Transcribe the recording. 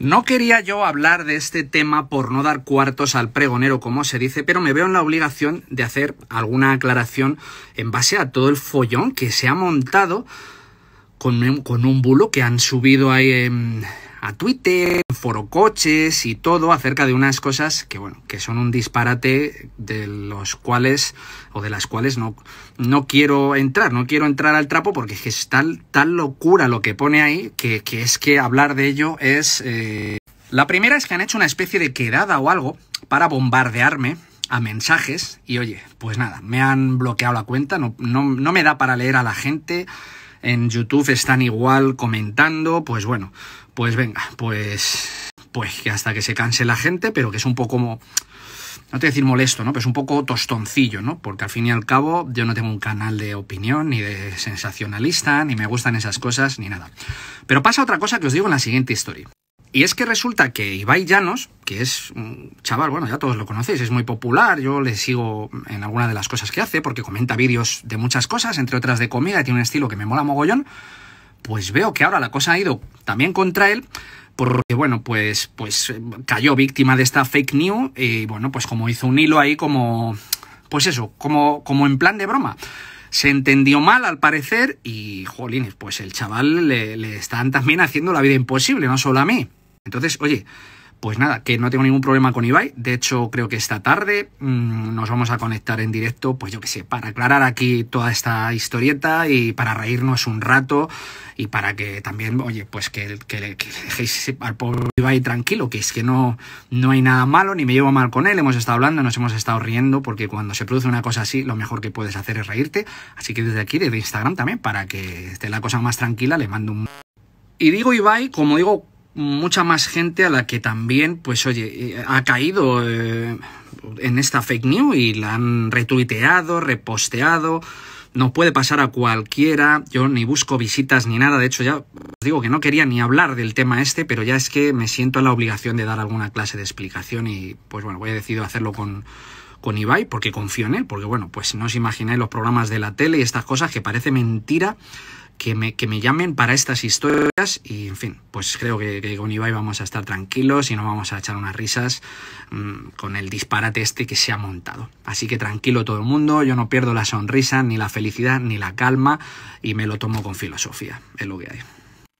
No quería yo hablar de este tema por no dar cuartos al pregonero, como se dice, pero me veo en la obligación de hacer alguna aclaración en base a todo el follón que se ha montado con un, bulo que han subido ahí en, a Twitter, forocoches y todo acerca de unas cosas que, bueno, que son un disparate de los cuales o de las cuales no, no quiero entrar, no quiero entrar al trapo porque es que es tal, tal locura lo que pone ahí que, es que hablar de ello es... Eh, la primera es que han hecho una especie de quedada o algo para bombardearme a mensajes y oye, pues nada, me han bloqueado la cuenta, no, no me da para leer a la gente, en YouTube están igual comentando, pues bueno, pues venga, pues pues hasta que se canse la gente, pero que es un poco como no te voy a decir molesto, ¿no? Pero es un poco tostoncillo, ¿no? Porque al fin y al cabo yo no tengo un canal de opinión, ni de sensacionalista, ni me gustan esas cosas, ni nada. Pero pasa otra cosa que os digo en la siguiente historia. Y es que resulta que Ibai Llanos, que es un chaval, bueno, ya todos lo conocéis, es muy popular, yo le sigo en alguna de las cosas que hace, porque comenta vídeos de muchas cosas, entre otras de comida, tiene un estilo que me mola mogollón, pues veo que ahora la cosa ha ido también contra él, porque bueno, pues, pues eh, cayó víctima de esta fake news, y bueno, pues como hizo un hilo ahí como, pues eso, como, como en plan de broma se entendió mal al parecer y, jolines, pues el chaval le, están también haciendo la vida imposible, no solo a mí. Entonces, oye, pues nada, que no tengo ningún problema con Ibai. De hecho, creo que esta tarde mm, nos vamos a conectar en directo, pues yo qué sé, para aclarar aquí toda esta historieta y para reírnos un rato y para que también, oye, pues que, que, dejéis al pobre Ibai tranquilo, que es que no, no hay nada malo, ni me llevo mal con él. Hemos estado hablando, nos hemos estado riendo, porque cuando se produce una cosa así, lo mejor que puedes hacer es reírte. Así que desde aquí, desde Instagram también, para que esté la cosa más tranquila, le mando un... Y digo Ibai, como digo mucha más gente a la que también, pues oye, eh, ha caído eh, en esta fake news y la han retuiteado, reposteado. No puede pasar a cualquiera, yo ni busco visitas ni nada, de hecho ya os digo que no quería ni hablar del tema este, pero ya es que me siento en la obligación de dar alguna clase de explicación y pues bueno, voy a decidido hacerlo con, con Ibai, porque confío en él, porque bueno, pues no os imagináis los programas de la tele y estas cosas que parece mentira que me, que me llamen para estas historias y, en fin, pues creo que, con Ibai vamos a estar tranquilos y no vamos a echar unas risas mm, con el disparate este que se ha montado. Así que tranquilo todo el mundo, yo no pierdo la sonrisa, ni la felicidad, ni la calma y me lo tomo con filosofía, es lo que